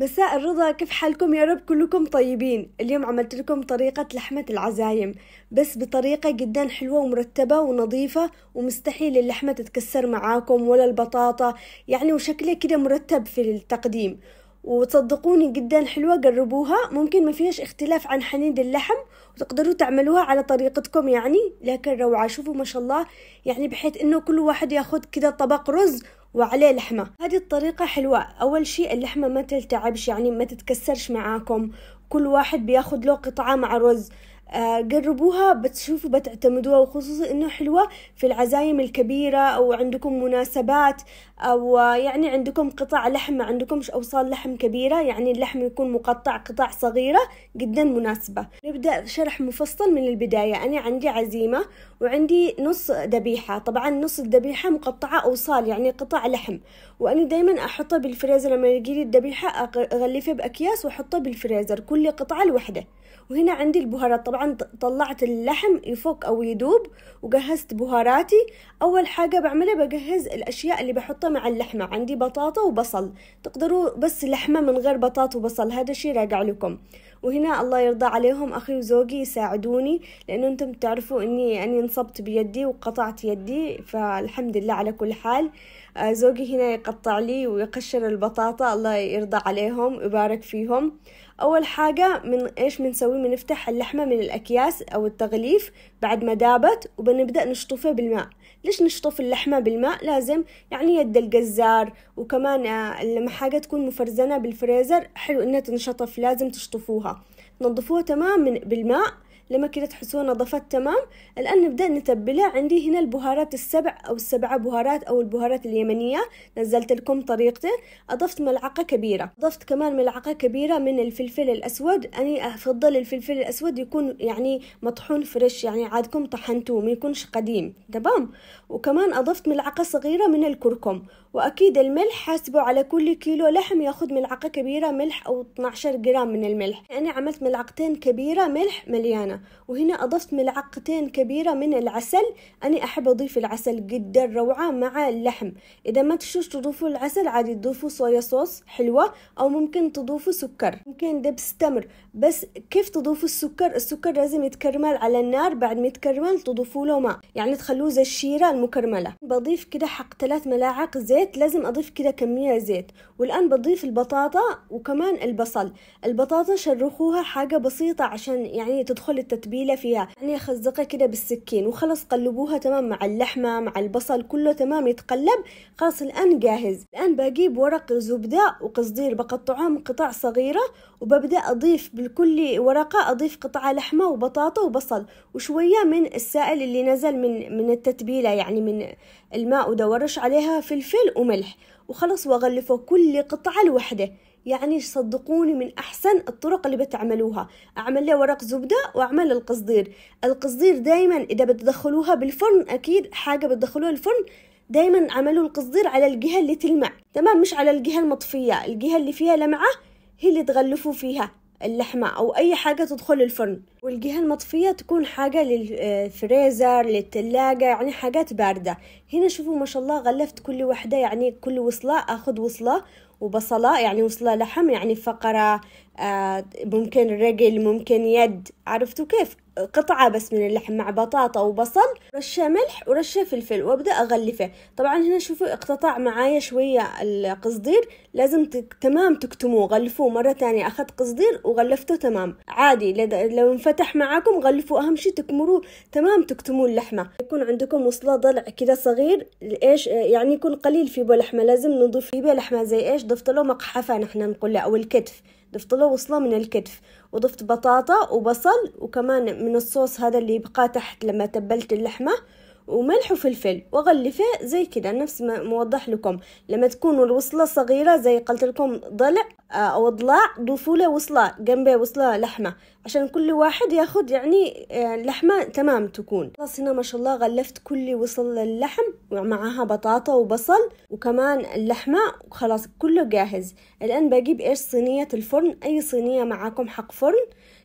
مساء الرضا كيف حالكم يا رب كلكم طيبين اليوم عملت لكم طريقة لحمة العزايم بس بطريقة جدا حلوة ومرتبة ونظيفة ومستحيل اللحمة تتكسر معاكم ولا البطاطا يعني وشكلها كده مرتب في التقديم وتصدقوني جدا حلوة جربوها ممكن ما فيهاش اختلاف عن حنيد اللحم وتقدروا تعملوها على طريقتكم يعني لكن روعة شوفوا ما شاء الله يعني بحيث انه كل واحد ياخد كده طبق رز وعليه لحمة هذه الطريقة حلوة أول شيء اللحمة ما تلتعبش يعني ما تتكسرش معاكم كل واحد بياخد له قطعة مع رز آه، جربوها بتشوفوا بتعتمدوها وخصوصا انه حلوة في العزايم الكبيرة او عندكم مناسبات او يعني عندكم قطع لحم ما عندكمش اوصال لحم كبيرة يعني اللحم يكون مقطع قطع صغيرة جدا مناسبة نبدأ شرح مفصل من البداية انا عندي عزيمة وعندي نص ذبيحة طبعا نص الذبيحة مقطعة اوصال يعني قطع لحم وانا دايما احطها بالفريزر لما يجيلي الذبيحة اغلفها باكياس واحطها بالفريزر كل قطعة لوحده وهنا عندي البهارات طبعا طبعا طلعت اللحم يفك أو يدوب وجهزت بهاراتي أول حاجة بعملها بجهز الأشياء اللي بحطها مع اللحمة عندي بطاطا وبصل تقدروا بس لحمة من غير بطاطا وبصل هذا شي راجع لكم وهنا الله يرضى عليهم أخي وزوجي يساعدوني لأنه أنتم تعرفوا أني أني انصبت بيدي وقطعت يدي فالحمد لله على كل حال آه، زوجي هنا يقطع لي ويقشر البطاطا الله يرضى عليهم ويبارك فيهم أول حاجة من إيش بنسوي بنفتح اللحمة من الأكياس أو التغليف بعد ما دابت وبنبدأ نشطفها بالماء ليش نشطف اللحمة بالماء لازم يعني يد الجزار وكمان آه، لما حاجة تكون مفرزنة بالفريزر حلو إنها تنشطف لازم تشطفوها تنظفوها تمام بالماء لما كده تحسوها نظفت تمام الآن نبدأ نتبلها عندي هنا البهارات السبع أو السبعة بهارات أو البهارات اليمنية نزلت لكم طريقتين أضفت ملعقة كبيرة أضفت كمان ملعقة كبيرة من الفلفل الأسود أنا أفضل الفلفل الأسود يكون يعني مطحون فريش يعني عادكم طحنتوه ما يكونش قديم تمام وكمان أضفت ملعقة صغيرة من الكركم وأكيد الملح حاسبوا على كل كيلو لحم ياخد ملعقة كبيرة ملح أو 12 جرام من الملح أنا يعني عملت ملعقتين كبيرة ملح مليانة وهنا أضفت ملعقتين كبيرة من العسل أنا أحب أضيف العسل جدا روعة مع اللحم إذا ما تشوش تضيفوا العسل عادي تضيفوا صويا صوص حلوة أو ممكن تضيفوا سكر ممكن دبس تمر بس كيف تضيفوا السكر السكر لازم يتكرمل على النار بعد ما يتكرمل تضيفوا له ماء يعني تخلوه زي الشيرة المكرملة بضيف كده حق ثلاث ملاعق زيت لازم أضيف كده كمية زيت والآن بضيف البطاطا وكمان البصل البطاطا شرخوها حاجة بسيطة عشان يعني تدخل التتبيله فيها يعني خزقه كده بالسكين وخلص قلبوها تمام مع اللحمه مع البصل كله تمام يتقلب خلاص الان جاهز الان بجيب ورق زبده وقصدير بقطعهم قطع صغيره وببدا اضيف بكل ورقه اضيف قطعه لحمه وبطاطا وبصل وشويه من السائل اللي نزل من من التتبيله يعني من الماء ودورش عليها فلفل وملح وخلص واغلفه كل قطعه لوحده يعني صدقوني من أحسن الطرق اللي بتعملوها أعمل لي ورق زبدة وأعمل القصدير القصدير دايما إذا بتدخلوها بالفرن أكيد حاجة بتدخلوها الفرن دايما عملوا القصدير على الجهة اللي تلمع تمام مش على الجهة المطفية الجهة اللي فيها لمعة هي اللي تغلفوا فيها اللحمة أو أي حاجة تدخل الفرن والجهة المطفية تكون حاجة للفريزر للتلاجة يعني حاجات باردة هنا شوفوا ما شاء الله غلفت كل واحدة يعني كل وصلة أخذ وصلة وبصلة يعني وصلة لحم يعني فقرة آه، ممكن رجل ممكن يد عرفتوا كيف قطعة بس من اللحم مع بطاطا وبصل رشة ملح ورشة فلفل وأبدأ أغلفه طبعا هنا شوفوا اقتطع معايا شوية القصدير لازم تك... تمام تكتموه غلفوه مرة تانية أخذت قصدير وغلفته تمام عادي لو انفتح معاكم غلفوه أهم شي تكمروه تمام تكتموه اللحمة يكون عندكم وصلة ضلع كده صغير إيش يعني يكون قليل في لحمة لازم نضيف فيه لحمة زي إيش ضفت له مقحفة نحن نقول له أو الكتف ضفت له وصلة من الكتف وضفت بطاطا وبصل وكمان من الصوص هذا اللي يبقى تحت لما تبلت اللحمة وملح وفلفل وغلفه زي كده نفس ما موضح لكم لما تكون الوصله صغيره زي قلت لكم ضلع آه، او ضلع ضيفوا له وصله جنبه وصله لحمه عشان كل واحد ياخد يعني آه، لحمه تمام تكون خلاص هنا ما شاء الله غلفت كل وصل اللحم ومعها بطاطا وبصل وكمان اللحمه وخلاص كله جاهز الان بجيب ايش صينيه الفرن اي صينيه معاكم حق فرن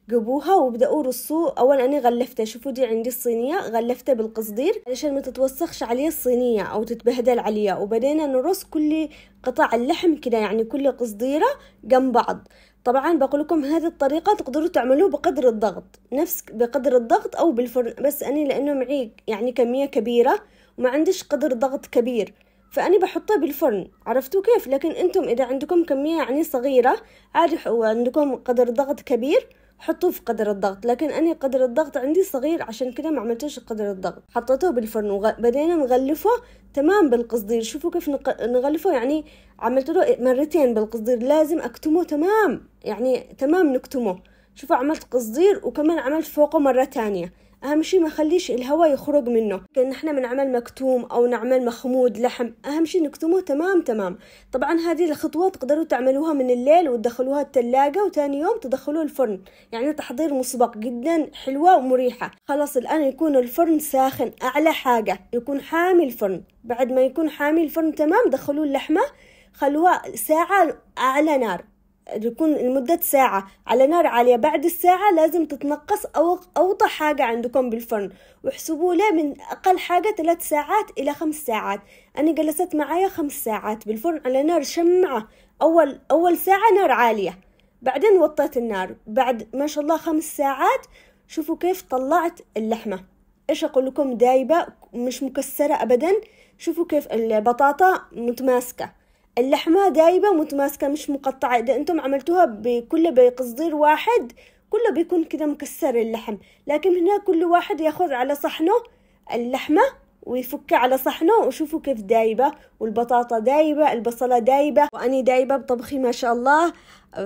جيبوها وابدأوا رصوا أولا أنا غلفتها شوفوا دي عندي الصينية غلفتها بالقصدير علشان ما تتوسخش عليه الصينية أو تتبهدل عليها وبدينا نرص كل قطع اللحم كده يعني كل قصديرة جنب بعض طبعا بقول لكم هذه الطريقه تقدروا تعملوه بقدر الضغط نفس بقدر الضغط او بالفرن بس انا لانه معي يعني كميه كبيره وما عنديش قدر ضغط كبير فأنا بحطها بالفرن عرفتوا كيف لكن أنتم إذا عندكم كمية يعني صغيرة عادي عندكم قدر ضغط كبير حطوه في قدر الضغط لكن أنا قدر الضغط عندي صغير عشان كده ما عملتوش قدر الضغط حطيته بالفرن وبدينا نغلفه تمام بالقصدير شوفوا كيف نغلفه يعني عملت له مرتين بالقصدير لازم أكتمه تمام يعني تمام نكتمه شوفوا عملت قصدير وكمان عملت فوقه مرة تانية أهم شيء ما نخليش الهواء يخرج منه كأن إحنا بنعمل مكتوم أو نعمل مخمود لحم أهم شيء نكتموه تمام تمام طبعا هذه الخطوات تقدروا تعملوها من الليل وتدخلوها التلاجة وثاني يوم تدخلوه الفرن يعني تحضير مسبق جدا حلوة ومريحة خلاص الآن يكون الفرن ساخن أعلى حاجة يكون حامي الفرن بعد ما يكون حامي الفرن تمام دخلوه اللحمة خلوها ساعة أعلى نار تكون لمدة ساعة على نار عالية بعد الساعة لازم تتنقص أو أوطى حاجة عندكم بالفرن واحسبوا له من أقل حاجة ثلاث ساعات إلى خمس ساعات أنا جلست معايا خمس ساعات بالفرن على نار شمعة أول أول ساعة نار عالية بعدين وطيت النار بعد ما شاء الله خمس ساعات شوفوا كيف طلعت اللحمة إيش أقول لكم دايبة مش مكسرة أبدا شوفوا كيف البطاطا متماسكة اللحمة دايبة متماسكة مش مقطعة إذا أنتم عملتوها بكل بقصدير واحد كله بيكون كده مكسر اللحم لكن هنا كل واحد ياخذ على صحنه اللحمة ويفك على صحنه وشوفوا كيف دايبة والبطاطا دايبة البصلة دايبة وأني دايبة بطبخي ما شاء الله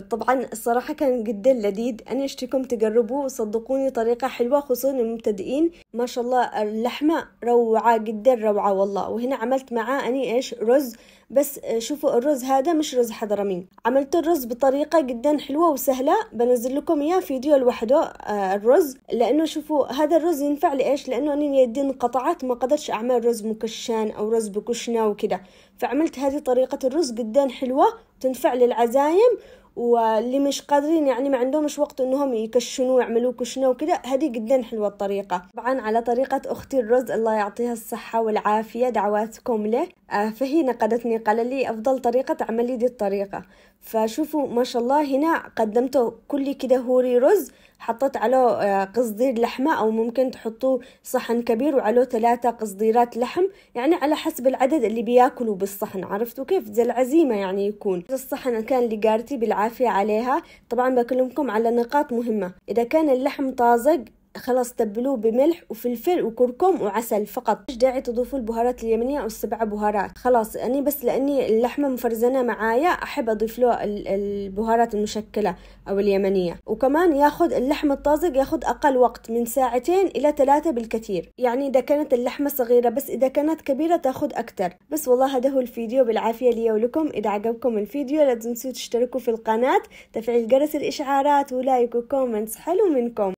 طبعا الصراحة كان جدا لذيذ أنا أشتكم تجربوه وصدقوني طريقة حلوة خصوصا المبتدئين ما شاء الله اللحمة روعة جدا روعة والله وهنا عملت معاه أني إيش رز بس شوفوا الرز هذا مش رز حضرمي عملت الرز بطريقة جدا حلوة وسهلة بنزل لكم إياه فيديو لوحده آه، الرز لأنه شوفوا هذا الرز ينفع لإيش لأنه أنا يدي انقطعت ما قدرتش أعمل رز مكشان أو رز بكشنة وكده فعملت هذه طريقة الرز جدا حلوة تنفع للعزايم واللي مش قادرين يعني ما عندهمش وقت انهم يكشنوا ويعملوا كشنه وكذا هذه جدا حلوه الطريقه طبعا على طريقه اختي الرز الله يعطيها الصحه والعافيه دعواتكم له آه، فهي نقدتني قال لي افضل طريقه تعملي دي الطريقه فشوفوا ما شاء الله هنا قدمته كلي كده هوري رز حطيت عليه آه، قصدير لحمة أو ممكن تحطوه صحن كبير وعليه ثلاثة قصديرات لحم يعني على حسب العدد اللي بياكلوا بالصحن عرفتوا كيف زي العزيمة يعني يكون الصحن كان لقارتي بالعافية عليها طبعا بكلمكم على نقاط مهمة إذا كان اللحم طازج خلاص تبلوه بملح وفلفل وكركم وعسل فقط مش داعي تضيفوا البهارات اليمنية أو السبع بهارات خلاص أنا بس لأني اللحمة مفرزنة معايا أحب أضيف له البهارات المشكلة أو اليمنية وكمان ياخد اللحم الطازج ياخد أقل وقت من ساعتين إلى ثلاثة بالكثير يعني إذا كانت اللحمة صغيرة بس إذا كانت كبيرة تاخد أكتر بس والله هذا هو الفيديو بالعافية لي ولكم إذا عجبكم الفيديو لا تنسوا تشتركوا في القناة تفعيل جرس الإشعارات ولايك وكومنتس حلو منكم